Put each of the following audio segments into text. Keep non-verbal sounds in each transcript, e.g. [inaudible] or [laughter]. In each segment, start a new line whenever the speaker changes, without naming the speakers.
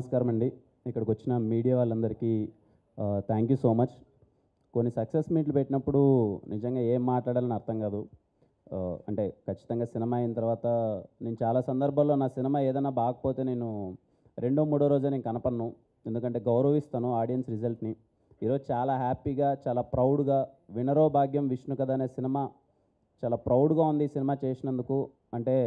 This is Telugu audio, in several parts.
నమస్కారం అండి ఇక్కడికి వచ్చిన మీడియా వాళ్ళందరికీ థ్యాంక్ యూ సో మచ్ కొన్ని సక్సెస్ మీట్లు పెట్టినప్పుడు నిజంగా ఏం మాట్లాడాలని అర్థం కాదు అంటే ఖచ్చితంగా సినిమా అయిన తర్వాత నేను చాలా సందర్భాల్లో నా సినిమా ఏదైనా బాగపోతే నేను రెండో మూడో రోజే నేను కనపడను ఎందుకంటే గౌరవిస్తాను ఆడియన్స్ రిజల్ట్ని ఈరోజు చాలా హ్యాపీగా చాలా ప్రౌడ్గా వినరో భాగ్యం విష్ణు కథ అనే సినిమా చాలా ప్రౌడ్గా ఉంది ఈ సినిమా చేసినందుకు అంటే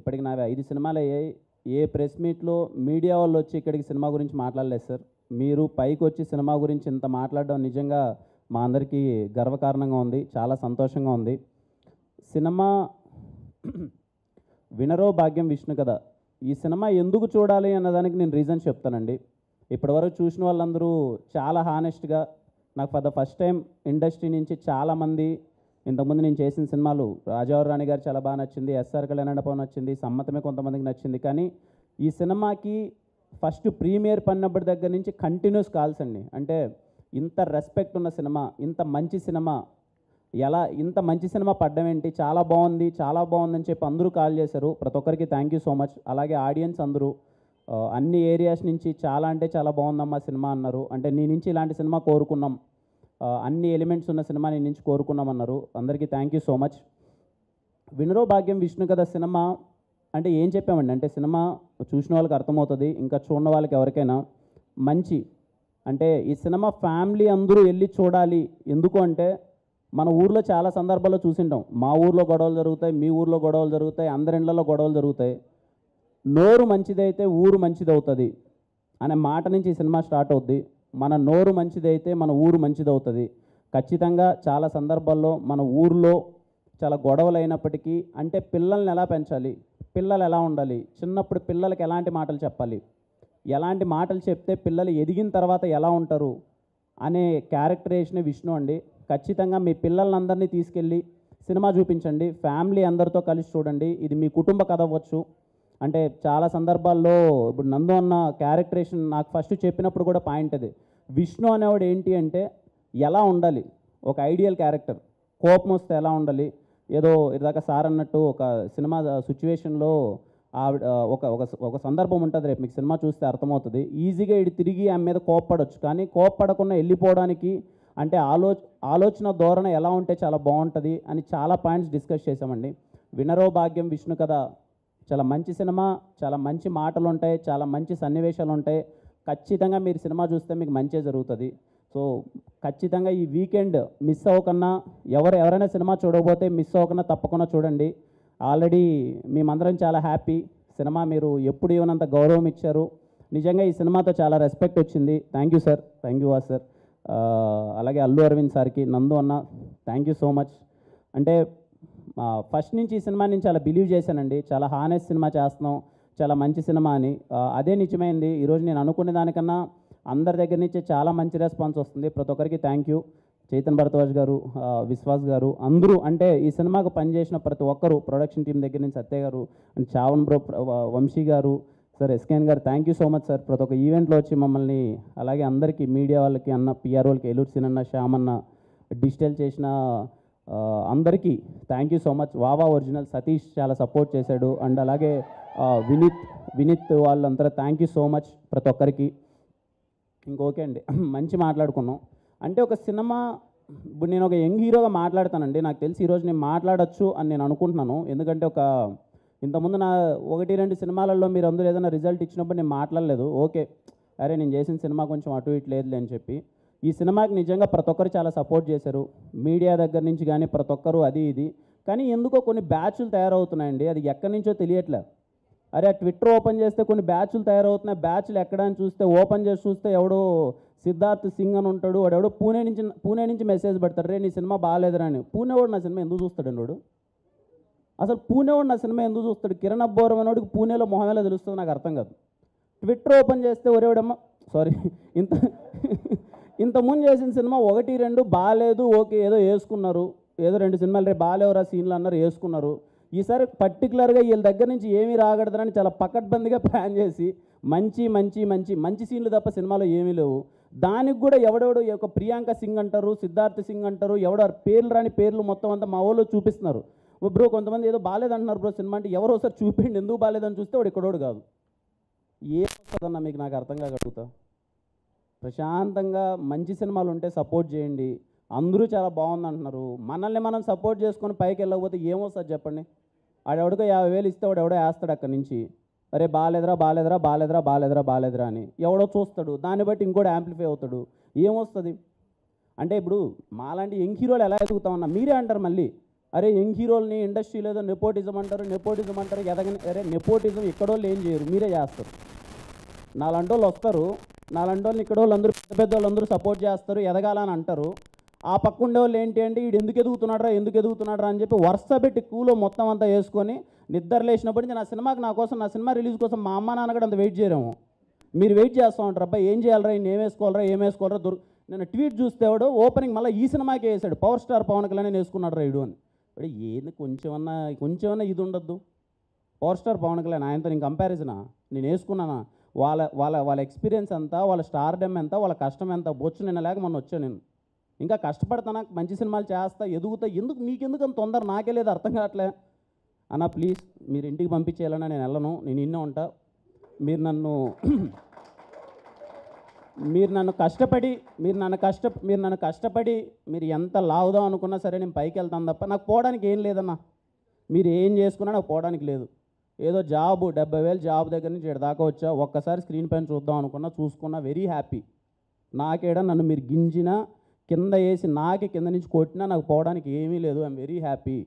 ఇప్పటికి నావి ఐదు సినిమాలు అయ్యాయి ఏ ప్రెస్ మీట్లో మీడియా వాళ్ళు వచ్చి ఇక్కడికి సినిమా గురించి మాట్లాడలేదు సార్ మీరు పైకి వచ్చి సినిమా గురించి ఇంత మాట్లాడడం నిజంగా మా అందరికీ గర్వకారణంగా ఉంది చాలా సంతోషంగా ఉంది సినిమా [clears throat] వినరో భాగ్యం విష్ణు కదా ఈ సినిమా ఎందుకు చూడాలి అన్నదానికి నేను రీజన్ చెప్తానండి ఇప్పటివరకు చూసిన వాళ్ళందరూ చాలా హానెస్ట్గా నాకు for the first time industry నుంచి చాలామంది ఇంతకుముందు నేను చేసిన సినిమాలు రాజావారు రాణి గారు చాలా బాగా నచ్చింది ఎస్ఆర్ కళ్యాణపవన్ నచ్చింది సమ్మతమే కొంతమందికి నచ్చింది కానీ ఈ సినిమాకి ఫస్ట్ ప్రీమియర్ పడినప్పటి దగ్గర నుంచి కంటిన్యూస్ కాల్స్ అండి అంటే ఇంత రెస్పెక్ట్ ఉన్న సినిమా ఇంత మంచి సినిమా ఎలా ఇంత మంచి సినిమా పడ్డం ఏంటి చాలా బాగుంది చాలా బాగుందని చెప్పి అందరూ కాల్ చేశారు ప్రతి ఒక్కరికి థ్యాంక్ యూ సో మచ్ అలాగే ఆడియన్స్ అందరూ అన్ని ఏరియాస్ నుంచి చాలా అంటే చాలా బాగుందమ్మా సినిమా అన్నారు అంటే నీ నుంచి ఇలాంటి సినిమా కోరుకున్నాం అన్ని ఎలిమెంట్స్ ఉన్న సినిమాని నుంచి కోరుకున్నామన్నారు అందరికీ thank you so much Vinaro Bhagyam Vishnu కథ సినిమా అంటే ఏం చెప్పామండి అంటే సినిమా చూసిన వాళ్ళకి అర్థమవుతుంది ఇంకా చూడని వాళ్ళకి ఎవరికైనా మంచి అంటే ఈ సినిమా ఫ్యామిలీ అందరూ వెళ్ళి చూడాలి ఎందుకు అంటే మన ఊర్లో చాలా సందర్భాల్లో చూసింటాం మా ఊర్లో గొడవలు జరుగుతాయి మీ ఊర్లో గొడవలు జరుగుతాయి అందరి ఇళ్లలో గొడవలు జరుగుతాయి నోరు మంచిదైతే ఊరు మంచిది అవుతుంది అనే మాట నుంచి ఈ సినిమా స్టార్ట్ అవుద్ది మన నోరు మంచిదైతే మన ఊరు మంచిదవుతుంది ఖచ్చితంగా చాలా సందర్భాల్లో మన ఊర్లో చాలా గొడవలు అయినప్పటికీ అంటే పిల్లల్ని ఎలా పెంచాలి పిల్లలు ఎలా ఉండాలి చిన్నప్పుడు పిల్లలకి ఎలాంటి మాటలు చెప్పాలి ఎలాంటి మాటలు చెప్తే పిల్లలు ఎదిగిన తర్వాత ఎలా ఉంటారు అనే క్యారెక్టర్ వేసిన విష్ణు అండి ఖచ్చితంగా మీ పిల్లలందరినీ తీసుకెళ్ళి సినిమా చూపించండి ఫ్యామిలీ అందరితో కలిసి చూడండి ఇది మీ కుటుంబ కథ అవ్వచ్చు అంటే చాలా సందర్భాల్లో ఇప్పుడు నందు అన్న క్యారెక్టరేషన్ నాకు ఫస్ట్ చెప్పినప్పుడు కూడా పాయింట్ అది విష్ణు అనేవాడు ఏంటి అంటే ఎలా ఉండాలి ఒక ఐడియల్ క్యారెక్టర్ కోపం వస్తే ఎలా ఉండాలి ఏదో ఇదాక సార్ అన్నట్టు ఒక సినిమా సిచ్యువేషన్లో ఆవిడ ఒక ఒక సందర్భం ఉంటుంది రేపు మీకు సినిమా చూస్తే అర్థమవుతుంది ఈజీగా ఇటు తిరిగి ఆమె మీద కోప్పడవచ్చు కానీ కోప్పడకుండా వెళ్ళిపోవడానికి అంటే ఆలో ఆలోచన ధోరణ ఎలా ఉంటే చాలా బాగుంటుంది అని చాలా పాయింట్స్ డిస్కస్ చేసామండి వినరో భాగ్యం విష్ణు కథ చాలా మంచి సినిమా చాలా మంచి మాటలు ఉంటాయి చాలా మంచి సన్నివేశాలు ఉంటాయి ఖచ్చితంగా మీరు సినిమా చూస్తే మీకు మంచే జరుగుతుంది సో ఖచ్చితంగా ఈ వీకెండ్ మిస్ అవ్వకన్నా ఎవరు ఎవరైనా సినిమా చూడకపోతే మిస్ అవ్వకుండా తప్పకుండా చూడండి ఆల్రెడీ మేమందరం చాలా హ్యాపీ సినిమా మీరు ఎప్పుడు ఇవ్వనంత గౌరవం ఇచ్చారు నిజంగా ఈ సినిమాతో చాలా రెస్పెక్ట్ వచ్చింది thank you sir thank you sir అలాగే అల్లు అరవింద్ సార్కి నందు అన్న థ్యాంక్ యూ సో మచ్ అంటే ఫస్ట్ నుంచి ఈ సినిమా నేను చాలా బిలీవ్ చేశానండి చాలా హానెస్ సినిమా చేస్తున్నాం చాలా మంచి సినిమా అని అదే నిజమైంది ఈరోజు నేను అనుకునే దానికన్నా అందరి దగ్గర నుంచి చాలా మంచి రెస్పాన్స్ వస్తుంది ప్రతి ఒక్కరికి థ్యాంక్ యూ చైతన్ భరద్వాజ్ గారు విశ్వాస్ గారు అందరూ అంటే ఈ సినిమాకు పనిచేసిన ప్రతి ఒక్కరూ ప్రొడక్షన్ టీం దగ్గర నుంచి సత్య గారు అండ్ చావన్ బ్రో వంశీ గారు సార్ ఎస్కేన్ గారు thank you so much sir ప్రతి ఒక్క ఈవెంట్లో వచ్చి మమ్మల్ని అలాగే అందరికీ మీడియా వాళ్ళకి అన్న పిఆర్ఓలకి ఎలూర్సిన్ అన్న శ్యామ్ అన్న డిజిటల్ చేసిన అందరికీ థ్యాంక్ యూ సో మచ్ వావా ఒరిజినల్ సతీష్ చాలా సపోర్ట్ చేశాడు అండ్ అలాగే వినీత్ వినీత్ వాళ్ళంతా థ్యాంక్ యూ సో మచ్ ప్రతి ఒక్కరికి ఇంకోకే అండి [clears throat] మంచి మాట్లాడుకున్నాం అంటే ఒక సినిమా ఇప్పుడు నేను ఒక యంగ్ హీరోగా మాట్లాడతానండి నాకు తెలిసి ఈరోజు నేను మాట్లాడచ్చు అని నేను అనుకుంటున్నాను ఎందుకంటే ఒక ఇంతకుముందు నా ఒకటి రెండు సినిమాలలో మీరు అందరూ ఏదైనా రిజల్ట్ ఇచ్చినప్పుడు నేను మాట్లాడలేదు ఓకే అరే నేను చేసిన సినిమా కొంచెం అటు ఇటు లేదులే అని చెప్పి ఈ సినిమాకి నిజంగా ప్రతి ఒక్కరు చాలా సపోర్ట్ చేశారు మీడియా దగ్గర నుంచి కానీ ప్రతి ఒక్కరు అది ఇది కానీ ఎందుకో కొన్ని బ్యాచ్లు తయారవుతున్నాయండి అది ఎక్కడి నుంచో తెలియట్లే అరే ట్విట్టర్ ఓపెన్ చేస్తే కొన్ని బ్యాచ్లు తయారవుతున్నాయి బ్యాచ్లు ఎక్కడ చూస్తే ఓపెన్ చేసి చూస్తే ఎవడో సిద్ధార్థ్ సింగ్ అని ఉంటాడు వాడు ఎవడో పూణే నుంచి పూణే నుంచి మెసేజ్ పెడతాడు రే నీ సినిమా బాగాలేదురా అని పూణే వాడు నా సినిమా ఎందుకు చూస్తాడు వాడు అసలు పూణే వాడు నా సినిమా ఎందుకు చూస్తాడు కిరణ్ అబ్బోరం అనేవాడికి పూణేలో మొహమేలా తెలుస్తుంది నాకు అర్థం కాదు ట్విట్టర్ ఓపెన్ చేస్తే ఒరేవాడమ్మా సారీ ఇంత ఇంతకుముందు చేసిన సినిమా ఒకటి రెండు బాగాలేదు ఓకే ఏదో వేసుకున్నారు ఏదో రెండు సినిమాలు రేపు బాగాలేవురా సీన్లు అన్నారు వేసుకున్నారు ఈసారి పర్టికులర్గా వీళ్ళ దగ్గర నుంచి ఏమీ రాగడదని చాలా పకడ్బందీగా ప్లాన్ చేసి మంచి మంచి మంచి మంచి సీన్లు తప్ప సినిమాలో ఏమీ లేవు దానికి కూడా ఎవడెవడు ఒక ప్రియాంక సింగ్ అంటారు సిద్ధార్థ సింగ్ అంటారు ఎవడో పేర్లు రాని పేర్లు మొత్తం అంతా మా ఊళ్ళో చూపిస్తున్నారు బ్రో కొంతమంది ఏదో బాగాలేదంటున్నారు బ్రో సినిమా అంటే ఎవరో ఒకసారి చూపిండి ఎందుకు బాగాలేదని చూస్తే వాడు ఇక్కడోడు కాదు ఏ మీకు నాకు అర్థం కాగలుగుతా ప్రశాంతంగా మంచి సినిమాలు ఉంటే సపోర్ట్ చేయండి అందరూ చాలా బాగుంది అంటున్నారు మనల్ని మనం సపోర్ట్ చేసుకొని పైకి వెళ్ళకపోతే ఏమొస్తుంది చెప్పండి ఆడెవడికో యాభై వేలు ఇస్తే వాడు ఎవడో వేస్తాడు అక్కడి నుంచి అరే బాగాలేదురా బాగాలేదురా బాగాలేదురా బాగాలేదురా బాగాలేదురా అని ఎవడో చూస్తాడు దాన్ని బట్టి ఇంకోటి యాంప్లిఫై అవుతాడు ఏమొస్తుంది అంటే ఇప్పుడు మాలాంటి యంగ్ హీరోలు ఎలా ఎదుగుతామన్నా మీరే అంటారు మళ్ళీ అరే యంగ్ హీరోల్ని ఇండస్ట్రీ లేదో నెపోటిజం అంటారు నెపోటిజం అంటారు ఎదగని అరే నెపోటిజం ఎక్కడోళ్ళు ఏం చేయరు మీరే చేస్తారు నాలంటోళ్ళు వస్తారు నాలంటి వాళ్ళు ఇక్కడ వాళ్ళందరూ పెద్ద పెద్ద వాళ్ళందరూ సపోర్ట్ చేస్తారు ఎదగాలని అంటారు ఆ పక్క వాళ్ళు ఏంటి అంటే వీడు ఎందుకు రా ఎందుకు రా అని చెప్పి వరుస పెట్టి కూలో మొత్తం అంతా వేసుకొని నిద్ర లేచినప్పటి నుంచి నా సినిమాకి నా కోసం నా సినిమా రిలీజ్ కోసం మా అమ్మ నాన్న కూడా అంత వెయిట్ చేయరాము మీరు వెయిట్ చేస్తూ ఉంటారు అబ్బాయి ఏం చేయాలరా ఏం వేసుకోవాలరా ఏం వేసుకోవాలరా దొరు నేను ట్వీట్ చూస్తేవాడు ఓపెనింగ్ మళ్ళీ ఈ సినిమాకి వేసాడు పవర్ స్టార్ పవన్ కళ్యాణ్ వేసుకున్నాడు రా ఇడు అని అంటే ఏంది కొంచెమన్నా కొంచెమన్నా ఇది ఉండొద్దు పవర్ స్టార్ పవన్ కళ్యాణ్ ఆయనతో నేను కంపారిజనా నేను వేసుకున్నానా వాళ్ళ వాళ్ళ వాళ్ళ ఎక్స్పీరియన్స్ ఎంత వాళ్ళ స్టార్డమ్ ఎంత వాళ్ళ కష్టం ఎంత బొచ్చు నిన్న లేక మొన్న వచ్చాను నేను ఇంకా కష్టపడతానా మంచి సినిమాలు చేస్తా ఎదుగుతా ఎందుకు మీకెందుకు అంత తొందర నాకే లేదు అర్థం కావట్లే అన్న ప్లీజ్ మీరు ఇంటికి పంపించేయాలన్నా నేను వెళ్ళను నేను ఇన్నే ఉంటా మీరు నన్ను [clears throat] మీరు నన్ను కష్టపడి మీరు నన్ను కష్ట మీరు నన్ను కష్టపడి మీరు ఎంత లావుదాం అనుకున్నా సరే నేను పైకి వెళ్తాను తప్ప నాకు పోవడానికి ఏం లేదన్నా మీరు ఏం చేసుకున్నా నాకు పోవడానికి లేదు ఏదో జాబ్ డెబ్బై వేలు జాబ్ దగ్గర నుంచి దాకా వచ్చా ఒక్కసారి స్క్రీన్ పైన చూద్దాం అనుకున్నా చూసుకున్నా వెరీ హ్యాపీ నాకేడా నన్ను మీరు గింజిన కింద వేసి నాకే కింద నుంచి కొట్టినా నాకు పోవడానికి ఏమీ లేదు ఐఎమ్ వెరీ హ్యాపీ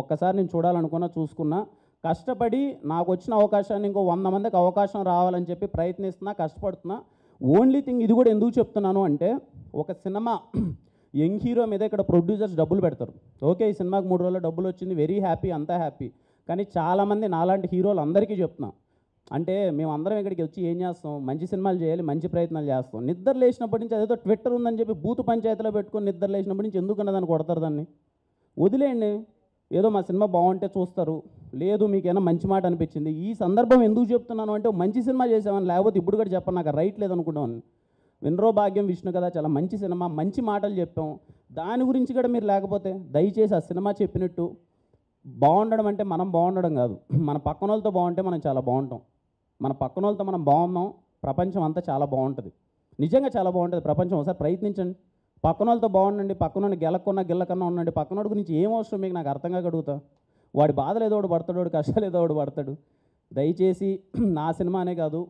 ఒక్కసారి నేను చూడాలనుకున్నా చూసుకున్నా కష్టపడి నాకు వచ్చిన అవకాశాన్ని ఇంకో వంద మందికి అవకాశం రావాలని చెప్పి ప్రయత్నిస్తున్నా కష్టపడుతున్నా ఓన్లీ థింగ్ ఇది కూడా ఎందుకు చెప్తున్నాను అంటే ఒక సినిమా యంగ్ హీరో మీద ఇక్కడ ప్రొడ్యూసర్స్ డబ్బులు పెడతారు ఓకే ఈ సినిమాకి మూడు రోజుల డబ్బులు వచ్చింది వెరీ హ్యాపీ అంతా హ్యాపీ కానీ చాలామంది నాలాంటి హీరోలు అందరికీ చెప్తున్నాం అంటే మేమందరం ఇక్కడికి వచ్చి ఏం చేస్తాం మంచి సినిమాలు చేయాలి మంచి ప్రయత్నాలు చేస్తాం నిద్ర లేచినప్పటి నుంచి అదేదో ట్విట్టర్ ఉందని చెప్పి బూత్ పంచాయతీలో పెట్టుకుని నిద్ర లేచినప్పటి నుంచి ఎందుకన్నా దాన్ని కొడతారు దాన్ని వదిలేయండి ఏదో మా సినిమా బాగుంటే చూస్తారు లేదు మీకేమైనా మంచి మాట అనిపించింది ఈ సందర్భం ఎందుకు చెప్తున్నాను అంటే మంచి సినిమా చేసామని లేకపోతే ఇప్పుడు కూడా చెప్పాను నాకు రైట్ లేదనుకున్నాను వినరో భాగ్యం విష్ణు కదా చాలా మంచి సినిమా మంచి మాటలు చెప్పాం దాని గురించి కూడా మీరు లేకపోతే దయచేసి ఆ సినిమా చెప్పినట్టు బాగుండడం అంటే మనం బాగుండడం కాదు మన పక్కన వాళ్ళతో బాగుంటే మనం చాలా బాగుంటాం మన పక్కన వాళ్ళతో మనం బాగున్నాం ప్రపంచం అంతా చాలా బాగుంటుంది నిజంగా చాలా బాగుంటుంది ప్రపంచం ఒకసారి ప్రయత్నించండి పక్కన వాళ్ళతో బాగుండండి పక్కన గెలకున్న గిల్లకన్నా ఉండండి పక్కనోడి గురించి ఏం అవసరం మీకు నాకు అర్థంగా గడుగుతా వాడి బాధలు ఏదో ఒకటి పడతాడు వాడు కష్టాలు ఏదో ఒకటి పడతాడు దయచేసి నా సినిమా అనే కాదు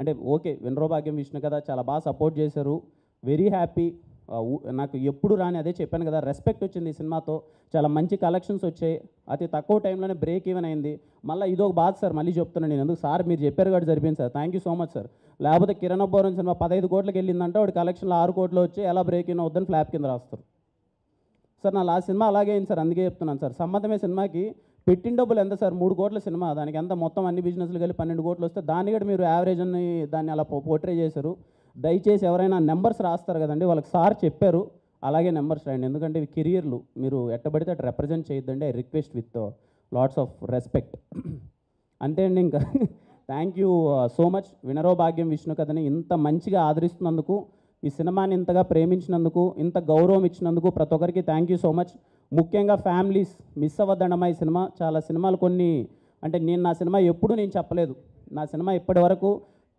అంటే ఓకే వినరోభాగ్యం విష్ణు కదా చాలా బాగా సపోర్ట్ చేశారు వెరీ హ్యాపీ నాకు ఎప్పుడు రాని అదే చెప్పాను కదా రెస్పెక్ట్ వచ్చింది ఈ సినిమాతో చాలా మంచి కలెక్షన్స్ వచ్చాయి అతి తక్కువ టైంలోనే బ్రేక్ ఈవెన్ అయింది మళ్ళీ ఇదొక బాధ సార్ మళ్ళీ చెప్తున్నాను నేను ఎందుకు సార్ మీరు చెప్పారు కాదు జరిపింది sir thank you so much sir లేకపోతే కిరణ్ సినిమా పదహైదు కోట్లకి వెళ్ళిందంటే వాడి కలెక్షన్లో ఆరు కోట్లు వచ్చి ఎలా బ్రేక్ ఇన్ వద్దని ఫ్లాప్ కింద రాస్తారు సార్ నా లాస్ట్ సినిమా అలాగే అయింది సార్ అందుకే చెప్తున్నాను సార్ సమ్మతమే సినిమాకి పెట్టిన డబ్బులు ఎంత సార్ మూడు కోట్ల సినిమా దానికి ఎంత మొత్తం అన్ని బిజినెస్లు కలిపి పన్నెండు కోట్లు వస్తే దాన్ని కూడా మీరు యావరేజ్ అని దాన్ని అలా పోట్రే చేశారు దయచేసి ఎవరైనా నెంబర్స్ రాస్తారు కదండి వాళ్ళకి సార్ చెప్పారు అలాగే నెంబర్స్ రాయండి ఎందుకంటే ఇవి కెరియర్లు మీరు ఎట్టబడితే అటు రిప్రజెంట్ చేయొద్దండి I request with lots of respect అంతే అండి ఇంకా thank you so much Vinaro Bhagyam Vishnu కథని ఇంత మంచిగా ఆదరిస్తున్నందుకు ఈ సినిమాని ఇంతగా ప్రేమించినందుకు ఇంత గౌరవం ఇచ్చినందుకు ప్రతి ఒక్కరికి థ్యాంక్ యూ సో మచ్ ముఖ్యంగా ఫ్యామిలీస్ మిస్ అవ్వద్దండమా ఈ సినిమా చాలా సినిమాలు కొన్ని అంటే నేను నా సినిమా ఎప్పుడు నేను చెప్పలేదు నా సినిమా ఇప్పటి వరకు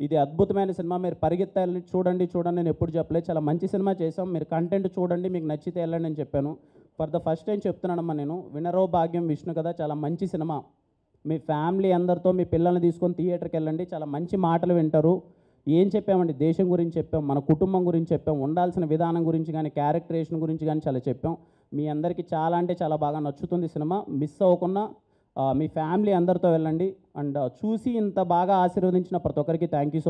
ఇది అద్భుతమైన సినిమా మీరు పరిగెత్తాలని చూడండి చూడండి నేను ఎప్పుడు చెప్పలేదు చాలా మంచి సినిమా చేసాం మీరు కంటెంట్ చూడండి మీకు నచ్చితే వెళ్ళండి అని చెప్పాను ఫర్ ద ఫస్ట్ టైం చెప్తున్నానమ్మా నేను వినరో భాగ్యం విష్ణు కదా చాలా మంచి సినిమా మీ ఫ్యామిలీ అందరితో మీ పిల్లల్ని తీసుకొని థియేటర్కి వెళ్ళండి చాలా మంచి మాటలు వింటారు ఏం చెప్పామండి దేశం గురించి చెప్పాం మన కుటుంబం గురించి చెప్పాం ఉండాల్సిన విధానం గురించి కానీ క్యారెక్టరేషన్ గురించి కానీ చాలా చెప్పాం మీ అందరికీ చాలా అంటే చాలా బాగా నచ్చుతుంది సినిమా మిస్ అవ్వకుండా మీ ఫ్యామిలీ అందరితో వెళ్ళండి అండ్ చూసి ఇంత బాగా ఆశీర్వదించిన ప్రతి ఒక్కరికి థ్యాంక్ యూ సో